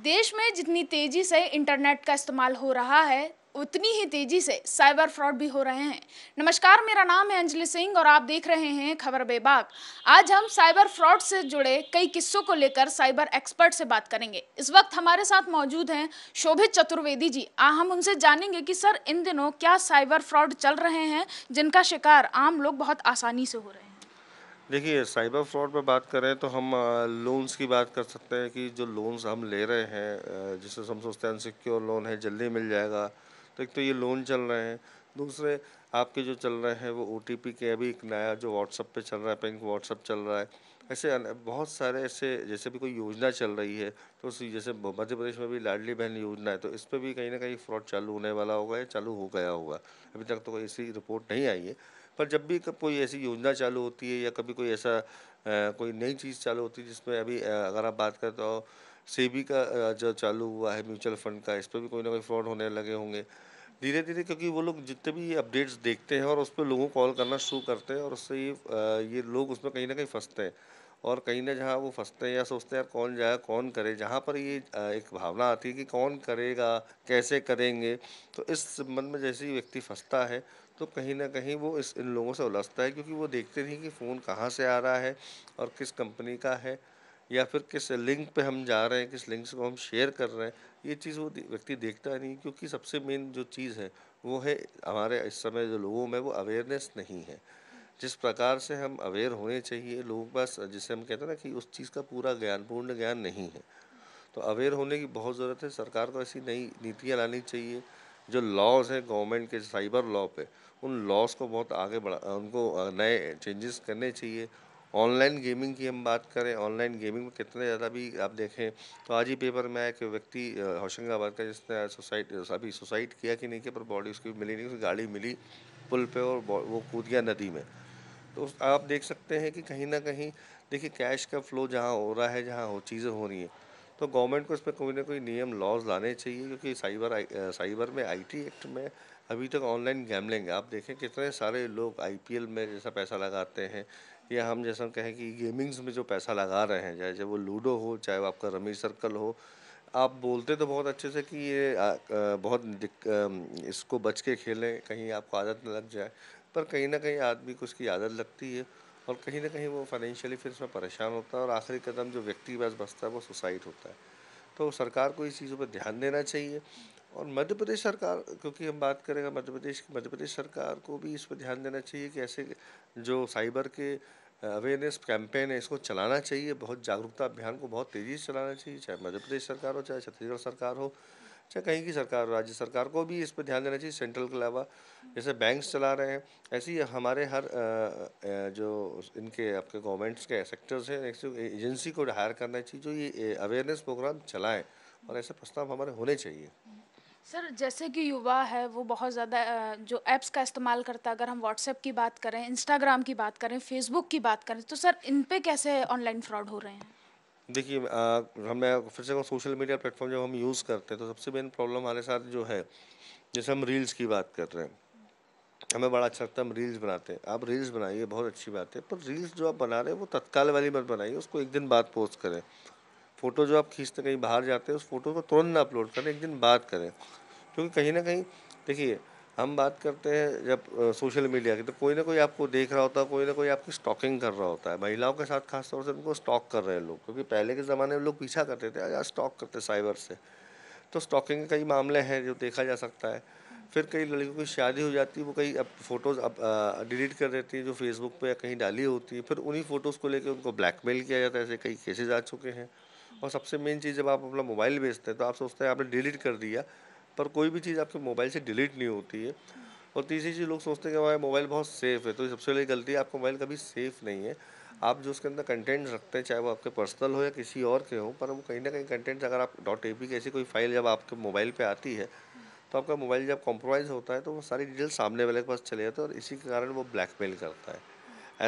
देश में जितनी तेज़ी से इंटरनेट का इस्तेमाल हो रहा है उतनी ही तेजी से साइबर फ्रॉड भी हो रहे हैं नमस्कार मेरा नाम है अंजलि सिंह और आप देख रहे हैं खबर बेबाक आज हम साइबर फ्रॉड से जुड़े कई किस्सों को लेकर साइबर एक्सपर्ट से बात करेंगे इस वक्त हमारे साथ मौजूद हैं शोभित चतुर्वेदी जी आ हाँ, हम उनसे जानेंगे कि सर इन दिनों क्या साइबर फ्रॉड चल रहे हैं जिनका शिकार आम लोग बहुत आसानी से हो रहे हैं देखिए साइबर फ्रॉड पर बात करें तो हम लोन्स की बात कर सकते हैं कि जो लोन्स हम ले रहे हैं जिससे हम सोचते हैं अनसिक्योर लोन है जल्दी मिल जाएगा तो एक तो ये लोन चल रहे हैं दूसरे आपके जो चल रहे हैं वो ओ के अभी एक नया जो व्हाट्सअप पे चल रहा है पिंक व्हाट्सअप चल रहा है ऐसे बहुत सारे ऐसे जैसे भी कोई योजना चल रही है तो उस जैसे मध्य प्रदेश में भी लाडली बहन योजना है तो इस पर भी कहीं ना कहीं फ्रॉड चालू होने वाला होगा या चालू हो गया होगा अभी तक तो कोई ऐसी रिपोर्ट नहीं आई है पर जब भी कोई ऐसी योजना चालू होती है या कभी कोई ऐसा कोई नई चीज़ चालू होती है जिसमें अभी अगर आप बात करें तो सेबी का जो चालू हुआ है म्यूचुअल फंड का इस पर भी कोई ना कोई फ्रॉड होने लगे होंगे धीरे धीरे क्योंकि वो लोग जितने भी ये अपडेट्स देखते हैं और उस पर लोगों को कॉल करना शुरू करते हैं और उससे ये ये लोग उसमें कहीं ना कहीं फंसते हैं और कहीं ना जहाँ वो फंसते हैं या सोचते हैं यार कौन जाए कौन करे जहाँ पर ये एक भावना आती है कि कौन करेगा कैसे करेंगे तो इस संबंध में जैसे ही व्यक्ति फंसता है तो कहीं ना कहीं वो इस इन लोगों से उलझता है क्योंकि वो देखते नहीं कि फ़ोन कहाँ से आ रहा है और किस कंपनी का है या फिर किस लिंक पे हम जा रहे हैं किस लिंक को हम शेयर कर रहे हैं ये चीज़ वो व्यक्ति देखता नहीं क्योंकि सबसे मेन जो चीज़ है वो है हमारे इस समय जो लोगों में वो अवेयरनेस नहीं है जिस प्रकार से हम अवेयर होने चाहिए लोगों के पास जिसे हम कहते हैं ना कि उस चीज़ का पूरा ज्ञान पूर्ण ज्ञान नहीं है तो अवेयर होने की बहुत ज़रूरत है सरकार को ऐसी नई नीतियाँ लानी चाहिए जो लॉज हैं गवर्नमेंट के साइबर लॉ पे उन लॉज को बहुत आगे बढ़ा उनको नए चेंजेस करने चाहिए ऑनलाइन गेमिंग की हम बात करें ऑनलाइन गेमिंग में कितने ज़्यादा भी आप देखें तो आज ही पेपर में आया कि व्यक्ति होशंगाबाद का जिसने सुसाइड अभी सुसाइड किया कि नहीं किया पर बॉडी उसकी मिली नहीं उसकी गाड़ी मिली पुल पे और वो कूद गया नदी में तो आप देख सकते हैं कि कहीं ना कहीं देखिए कैश का फ्लो जहाँ हो रहा है जहाँ हो चीज़ें हो रही हैं तो गवर्नमेंट को इस पर कोई ना कोई नियम लॉज लाने चाहिए क्योंकि साइबर साइबर में आईटी एक्ट में अभी तक ऑनलाइन गैमलिंग आप देखें कितने सारे लोग आईपीएल में जैसा पैसा लगाते हैं या हम जैसा कहें कि गेमिंग्स में जो पैसा लगा रहे हैं चाहे वो लूडो हो चाहे वो आपका रमी सर्कल हो आप बोलते तो बहुत अच्छे से कि ये बहुत इसको बच के खेलें कहीं आपको आदत न लग जाए पर कहीं ना कहीं आदमी को उसकी आदत लगती है और कहीं ना कहीं वो फाइनेंशियली फिर उसमें परेशान होता है और आखिरी कदम जो व्यक्ति बस पास है वो सुसाइड होता है तो सरकार को इस चीज़ों पर ध्यान देना चाहिए और मध्य प्रदेश सरकार क्योंकि हम बात करेंगे मध्य प्रदेश की मध्य प्रदेश सरकार को भी इस पर ध्यान देना चाहिए कि ऐसे जो साइबर के अवेयरनेस कैंपेन है इसको चलाना चाहिए बहुत जागरूकता अभियान को बहुत तेज़ी से चलाना चाहिए चाहे मध्य प्रदेश सरकार हो चाहे छत्तीसगढ़ सरकार हो चाहे कहीं की सरकार राज्य सरकार को भी इस पर ध्यान देना चाहिए सेंट्रल के अलावा जैसे बैंक्स चला रहे हैं ऐसे ही हमारे हर जो इनके आपके गवर्नमेंट्स के सेक्टर्स हैं एजेंसी को हायर करना चाहिए जो ये अवेयरनेस प्रोग्राम चलाएं और ऐसे प्रस्ताव हमारे होने चाहिए सर जैसे कि युवा है वो बहुत ज़्यादा जो ऐप्स का इस्तेमाल करता है अगर हम व्हाट्सएप की बात करें इंस्टाग्राम की बात करें फेसबुक की बात करें तो सर इन पे कैसे ऑनलाइन फ्रॉड हो रहे हैं देखिए हमें फिर से सोशल मीडिया प्लेटफॉर्म जब हम यूज़ करते हैं तो सबसे मेन प्रॉब्लम हमारे साथ जो है जैसे हम रील्स की बात कर रहे हैं हमें बड़ा अच्छा लगता है हम रील्स बनाते हैं आप रील्स बनाइए बहुत अच्छी बात है पर रील्स जो आप बना रहे हैं वो तत्काल वाली मत बनाइए उसको एक दिन बाद पोस्ट करें फ़ोटो जो आप खींचते कहीं बाहर जाते हैं उस फोटो को तुरंत अपलोड करें एक दिन बाद करें क्योंकि कहीं ना कहीं देखिए हम बात करते हैं जब सोशल मीडिया की तो कोई ना कोई आपको देख रहा होता है कोई ना कोई आपकी स्टॉकिंग कर रहा होता है महिलाओं के साथ खासतौर से उनको स्टॉक कर रहे हैं लोग क्योंकि पहले के ज़माने में लोग पीछा करते थे आज स्टॉक करते साइबर से तो स्टॉकिंग के कई मामले हैं जो देखा जा सकता है फिर कई लड़कियों की शादी हो जाती है वो कई अब फ़ोटोज़ अब डिलीट कर देती है जो फेसबुक पे या कहीं डाली होती है फिर उन्हीं फ़ोटोज़ को लेकर उनको ब्लैकमेल किया जाता है ऐसे कई केसेज आ चुके हैं और सबसे मेन चीज़ जब आप अपना मोबाइल बेचते हैं तो आप सोचते हैं आपने डिलीट कर दिया पर कोई भी चीज़ आपके मोबाइल से डिलीट नहीं होती है और तीसरी चीज़ लोग सोचते हैं कि हमारा मोबाइल बहुत सेफ़ है तो सबसे बड़ी गलती है आपका मोबाइल कभी सेफ़ नहीं है आप जो उसके अंदर कंटेंट रखते हैं चाहे वो आपके पर्सनल हो या किसी और के हो पर वो कहीं ना कहीं कंटेंट अगर आप डॉट ए पी की ऐसी कोई फाइल जब आपके मोबाइल पर आती है तो आपका मोबाइल जब कॉम्प्रोमाइज़ होता है तो वो सारी डिटेल सामने वाले के पास चले जाते हैं और इसी के कारण वो ब्लैकमेल करता है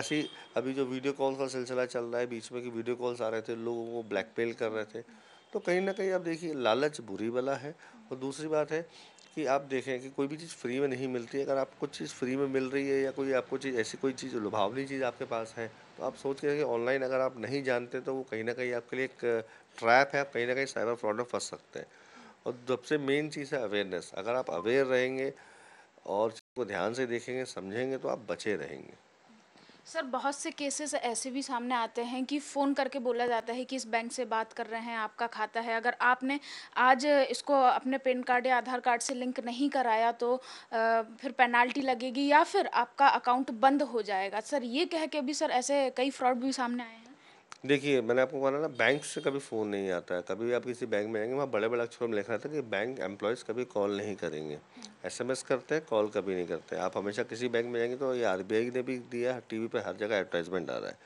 ऐसी अभी जो वीडियो कॉल का सिलसिला चल रहा है बीच में कि वीडियो कॉल्स आ रहे थे लोगों को ब्लैकमेल कर रहे थे तो कहीं ना कहीं आप देखिए लालच बुरी वाला है और दूसरी बात है कि आप देखें कि कोई भी चीज़ फ्री में नहीं मिलती अगर आप कुछ चीज़ फ्री में मिल रही है या कोई आपको चीज़ ऐसी कोई चीज़ लुभावनी चीज़ आपके पास है तो आप सोच के ऑनलाइन अगर आप नहीं जानते तो वो कहीं ना कहीं आपके लिए एक ट्रैप है आप कहीं ना कहीं साइबर फ्रॉड में फंस सकते हैं और सबसे मेन चीज़ है अवेयरनेस अगर आप अवेयर रहेंगे और चीज़ को ध्यान से देखेंगे समझेंगे तो आप बचे रहेंगे सर बहुत से केसेस ऐसे भी सामने आते हैं कि फ़ोन करके बोला जाता है कि इस बैंक से बात कर रहे हैं आपका खाता है अगर आपने आज इसको अपने पेन कार्ड या आधार कार्ड से लिंक नहीं कराया तो फिर पेनाल्टी लगेगी या फिर आपका अकाउंट बंद हो जाएगा सर ये कह के भी सर ऐसे कई फ्रॉड भी सामने आए हैं देखिए मैंने आपको बोला ना बैंक से कभी फ़ोन नहीं आता है कभी भी आप किसी बैंक में आएंगे वहाँ बड़े बड़े अक्षरों में लिखा रहा था कि बैंक एम्प्लॉयज़ कभी कॉल नहीं करेंगे एसएमएस करते हैं कॉल कभी नहीं करते आप हमेशा किसी बैंक में जाएंगे तो ये आरबीआई ने भी दिया है टी वी पर हर जगह एडवर्टाइजमेंट आ रहा है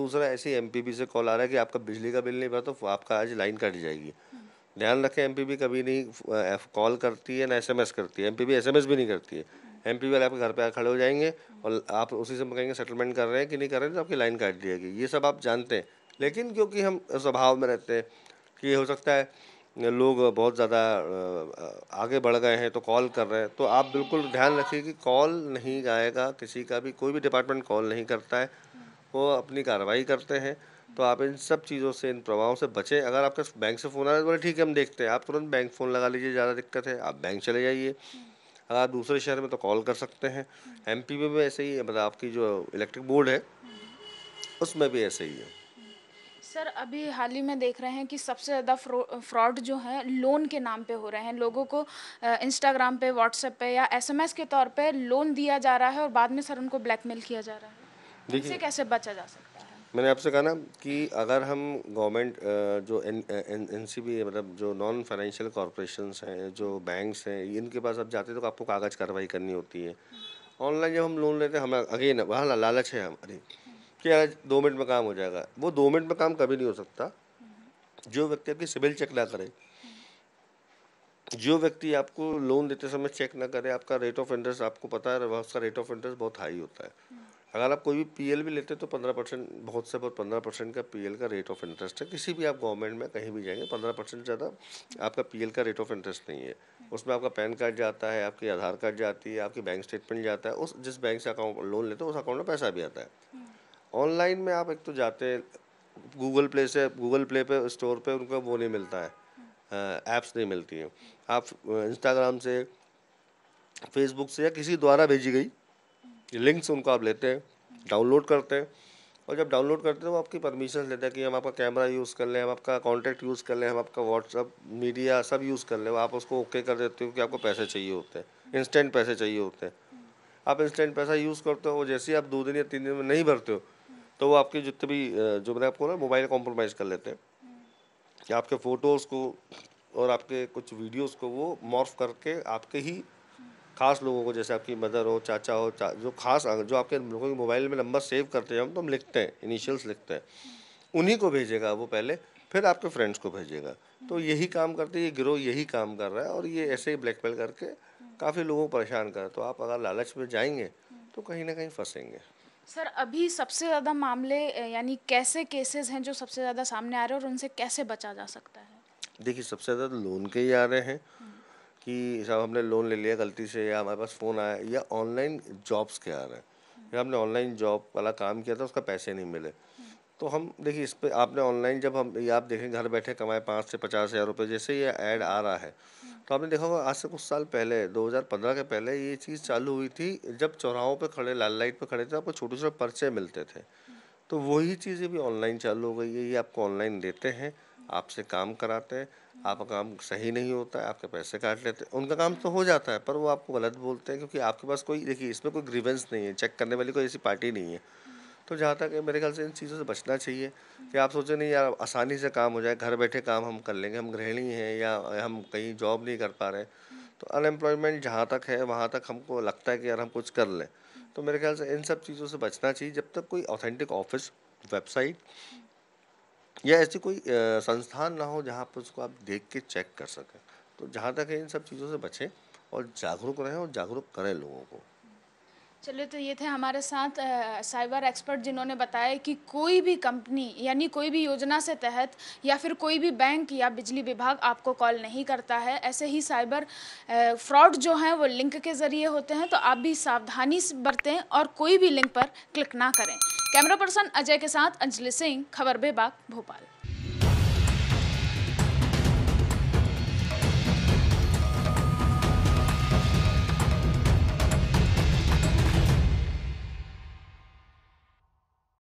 दूसरा ऐसे एम से कॉल आ रहा है कि आपका बिजली का बिल नहीं भरा तो आपका आज लाइन कट जाएगी ध्यान रखें एम कभी नहीं कॉल करती है ना एस करती है एम पी भी नहीं करती है एम पी वाले आपके घर पे खड़े हो जाएंगे और आप उसी से कहेंगे सेटलमेंट कर रहे हैं कि नहीं कर रहे हैं तो आपकी लाइन काट दी जाएगी ये सब आप जानते हैं लेकिन क्योंकि हम स्वभाव में रहते हैं कि हो सकता है लोग बहुत ज़्यादा आगे बढ़ गए हैं तो कॉल कर रहे हैं तो आप बिल्कुल ध्यान रखिए कि कॉल नहीं आएगा किसी का भी कोई भी डिपार्टमेंट कॉल नहीं करता है वो अपनी कार्रवाई करते हैं तो आप इन सब चीज़ों से इन प्रभावों से बचें अगर आपका बैंक से फ़ोन आ रहा है तो बोले ठीक है हम देखते हैं आप तुरंत बैंक फ़ोन लगा लीजिए ज़्यादा दिक्कत है आप बैंक चले जाइए अगर आप दूसरे शहर में तो कॉल कर सकते हैं एम में भी ऐसे ही मतलब आपकी जो इलेक्ट्रिक बोर्ड है उसमें भी ऐसे ही है सर अभी हाल ही में देख रहे हैं कि सबसे ज़्यादा फ्रॉड जो है लोन के नाम पे हो रहे हैं लोगों को इंस्टाग्राम पे व्हाट्सएप पे या एसएमएस के तौर पे लोन दिया जा रहा है और बाद में सर उनको ब्लैकमेल किया जा रहा है देखिए कैसे बचा जा सकता है मैंने आपसे कहा ना कि अगर हम गवर्नमेंट जो एन सी बी मतलब जो नॉन फाइनेंशियल कॉरपोरेशन हैं जो बैंक्स हैं इनके पास आप जाते तो आपको कागज़ कार्रवाई करनी होती है ऑनलाइन हम्म। जब हम लोन लेते हैं हमें अगेन वहाँ लालच है हम अरे कि यार दो मिनट में काम हो जाएगा वो दो मिनट में काम कभी नहीं हो सकता जो व्यक्ति आपकी सिविल चेक ना करे जो व्यक्ति आपको लोन देते समय चेक ना करे आपका रेट ऑफ इंटरेस्ट आपको पता है उसका रेट ऑफ इंटरेस्ट बहुत हाई होता है अगर आप कोई भी एल भी लेते हैं तो पंद्रह परसेंट बहुत से बहुत पंद्रह परसेंट का एल का रेट ऑफ इंटरेस्ट है किसी भी आप गवर्नमेंट में कहीं भी जाएंगे पंद्रह परसेंट ज़्यादा आपका एल का रेट ऑफ इंटरेस्ट नहीं है उसमें आपका पैन कार्ड जाता है आपकी आधार कार्ड जाती है आपकी बैंक स्टेटमेंट जाता है उस जिस बैंक से अकाउंट लोन लेते हैं उस अकाउंट में पैसा भी आता है ऑनलाइन में आप एक तो जाते हैं गूगल प्ले से गूगल प्ले पे स्टोर पे उनका वो नहीं मिलता है ऐप्स नहीं मिलती हैं आप इंस्टाग्राम से फेसबुक से या किसी द्वारा भेजी गई लिंक्स उनको आप लेते हैं डाउनलोड करते हैं और जब डाउनलोड करते हैं वो आपकी परमिशन लेते हैं कि हम आपका कैमरा यूज़ कर लें हम आपका कॉन्टैक्ट यूज़ कर लें हम आपका व्हाट्सअप मीडिया सब यूज़ कर लें आप उसको ओके कर देते हो कि आपको पैसे चाहिए होते हैं इंस्टेंट पैसे चाहिए होते हैं आप इंस्टेंट पैसा यूज़ करते हो जैसे ही आप दो दिन या तीन दिन में नहीं भरते हो तो वो आपके जितने भी जो मैंने आपको ना मोबाइल कॉम्प्रोमाइज कर लेते हैं कि आपके फ़ोटोज़ को और आपके कुछ वीडियोस को वो मॉर्फ करके आपके ही खास लोगों को जैसे आपकी मदर हो चाचा हो चा, जो खास जो आपके लोगों के मोबाइल में नंबर सेव करते हैं हम तो हम लिखते हैं इनिशियल्स लिखते हैं उन्हीं को भेजेगा वो पहले फिर आपके फ्रेंड्स को भेजेगा तो यही काम करते ये गिरोह यही काम कर रहा है और ये ऐसे ही ब्लैकमेल करके काफ़ी लोगों को परेशान कर तो आप अगर लालच में जाएंगे तो कहीं ना कहीं फंसेंगे सर अभी सबसे ज़्यादा मामले यानी कैसे केसेस हैं जो सबसे ज़्यादा सामने आ रहे हैं और उनसे कैसे बचा जा सकता है देखिए सबसे ज़्यादा लोन के ही आ रहे हैं कि साहब हमने लोन ले लिया गलती से या हमारे पास फ़ोन आया या ऑनलाइन जॉब्स के आ रहे हैं या हमने ऑनलाइन जॉब वाला काम किया था उसका पैसे नहीं मिले तो हम देखिए इस पर आपने ऑनलाइन जब हम ये आप देखें घर बैठे कमाए पाँच से पचास हज़ार रुपये जैसे ये ऐड आ रहा है तो आपने देखा होगा आज से कुछ साल पहले 2015 के पहले ये चीज़ चालू हुई थी जब चौराहों पे खड़े लाल लाइट पे खड़े थे आपको छोटे छोटे पर्चे मिलते थे तो वही चीज़ें भी ऑनलाइन चालू हो गई है ये आपको ऑनलाइन देते हैं आपसे काम कराते हैं आपका काम सही नहीं होता है आपके पैसे काट लेते हैं उनका काम तो हो जाता है पर वो आपको गलत बोलते हैं क्योंकि आपके पास कोई देखिए इसमें कोई ग्रीवेंस नहीं है चेक करने वाली कोई ऐसी पार्टी नहीं है तो जहाँ तक मेरे ख्याल से इन चीज़ों से बचना चाहिए कि आप सोचें नहीं यार आसानी से काम हो जाए घर बैठे काम हम कर लेंगे हम गृहिणी हैं या हम कहीं जॉब नहीं कर पा रहे तो अनएम्प्लॉयमेंट जहाँ तक है वहाँ तक हमको लगता है कि यार हम कुछ कर लें तो मेरे ख्याल से इन सब चीज़ों से बचना चाहिए जब तक कोई ऑथेंटिक ऑफिस वेबसाइट या ऐसी कोई संस्थान ना हो जहाँ पर उसको आप देख के चेक कर सकें तो जहाँ तक है इन सब चीज़ों से बचें और जागरूक रहें और जागरूक करें लोगों को चलिए तो ये थे हमारे साथ साइबर एक्सपर्ट जिन्होंने बताया कि कोई भी कंपनी यानी कोई भी योजना से तहत या फिर कोई भी बैंक या बिजली विभाग आपको कॉल नहीं करता है ऐसे ही साइबर फ्रॉड जो हैं वो लिंक के ज़रिए होते हैं तो आप भी सावधानी बरतें और कोई भी लिंक पर क्लिक ना करें कैमरा पर्सन अजय के साथ अंजलि सिंह खबर बेबाग भोपाल